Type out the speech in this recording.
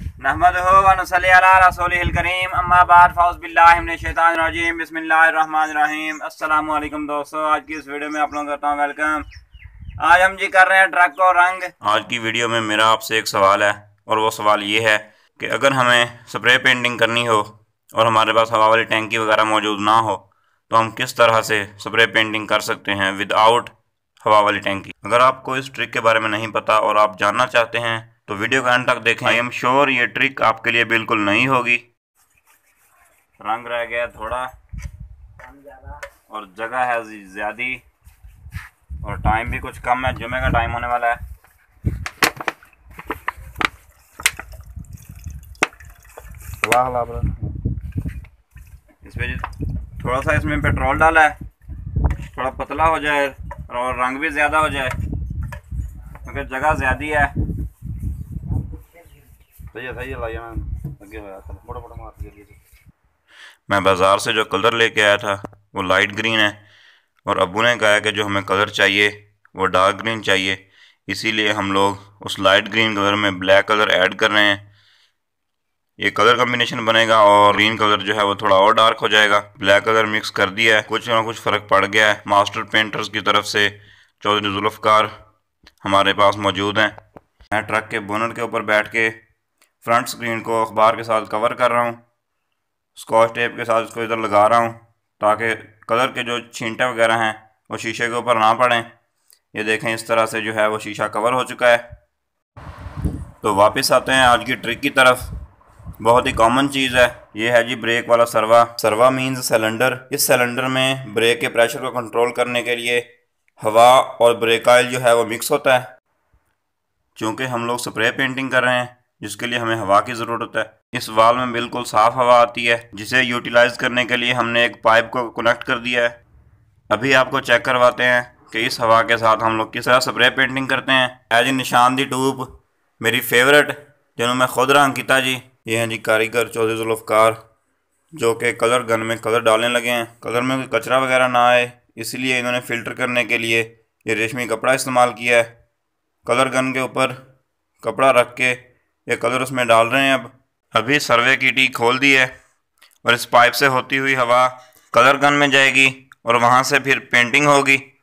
नहमद रसोल करीम बसमीम अल्लाम दोस्तों आज की इस वीडियो में आप करता हूँ वेलकम आज हम जी कर रहे हैं ट्रक को रंग आज की वीडियो में मेरा आपसे एक सवाल है और वो सवाल ये है कि अगर हमें स्प्रे पेंटिंग करनी हो और हमारे पास हवा वाली टैंकी वगैरह मौजूद ना हो तो हम किस तरह से स्प्रे पेंटिंग कर सकते हैं विदाउट हवा वाली टैंकी अगर आपको इस ट्रिक के बारे में नहीं पता और आप जानना चाहते हैं तो वीडियो का अंत तक देखें हाँ। आई एम श्योर ये ट्रिक आपके लिए बिल्कुल नहीं होगी रंग रह गया थोड़ा और जगह है ज़्यादा और टाइम भी कुछ कम है जुमे का टाइम होने वाला है वाह इसमें थोड़ा सा इसमें पेट्रोल डाला है थोड़ा पतला हो जाए और रंग भी ज़्यादा हो जाए क्योंकि जगह ज़्यादा है मैं बाज़ार से जो कलर लेके आया था वो लाइट ग्रीन है और अबू ने कहा कि जो हमें कलर चाहिए वो डार्क ग्रीन चाहिए इसीलिए हम लोग उस लाइट ग्रीन कलर में ब्लैक कलर ऐड कर रहे हैं ये कलर कम्बिनेशन बनेगा और ग्रीन कलर जो है वो थोड़ा और डार्क हो जाएगा ब्लैक कलर मिक्स कर दिया है कुछ ना कुछ फ़र्क पड़ गया है मास्टर पेंटर्स की तरफ से चौधरी जुल्फ़कार हमारे पास मौजूद हैं मैं ट्रक के बोनट के ऊपर बैठ के फ्रंट स्क्रीन को अखबार के साथ कवर कर रहा हूँ स्कॉच टेप के साथ उसको इधर लगा रहा हूँ ताकि कलर के जो छींटे वगैरह हैं वो शीशे के ऊपर ना पड़ें ये देखें इस तरह से जो है वो शीशा कवर हो चुका है तो वापस आते हैं आज की ट्रिक की तरफ बहुत ही कॉमन चीज़ है ये है जी ब्रेक वाला सरवा सरवा मीन्स सिलेंडर इस सिलेंडर में ब्रेक के प्रेशर को कंट्रोल करने के लिए हवा और ब्रेक आयल जो है वो मिक्स होता है क्योंकि हम लोग स्प्रे पेंटिंग कर रहे हैं जिसके लिए हमें हवा की ज़रूरत है इस वाल में बिल्कुल साफ़ हवा आती है जिसे यूटिलाइज़ करने के लिए हमने एक पाइप को कनेक्ट कर दिया है अभी आपको चेक करवाते हैं कि इस हवा के साथ हम लोग किस तरह स्प्रे पेंटिंग करते हैं एज निशान दी टूब मेरी फेवरेट जिन्होंने मैं खुद रंग अंकिता जी ये हैं जी कारीगर चौधरी जुल्फकार जो कि कलर गन में कलर डालने लगे हैं कलर में कोई कचरा वगैरह ना आए इसलिए इन्होंने फ़िल्टर करने के लिए ये रेशमी कपड़ा इस्तेमाल किया है कलर गन के ऊपर कपड़ा रख के ये कलर उसमें डाल रहे हैं अब अभी सर्वे की टी खोल दी है और इस पाइप से होती हुई हवा कलर गन में जाएगी और वहाँ से फिर पेंटिंग होगी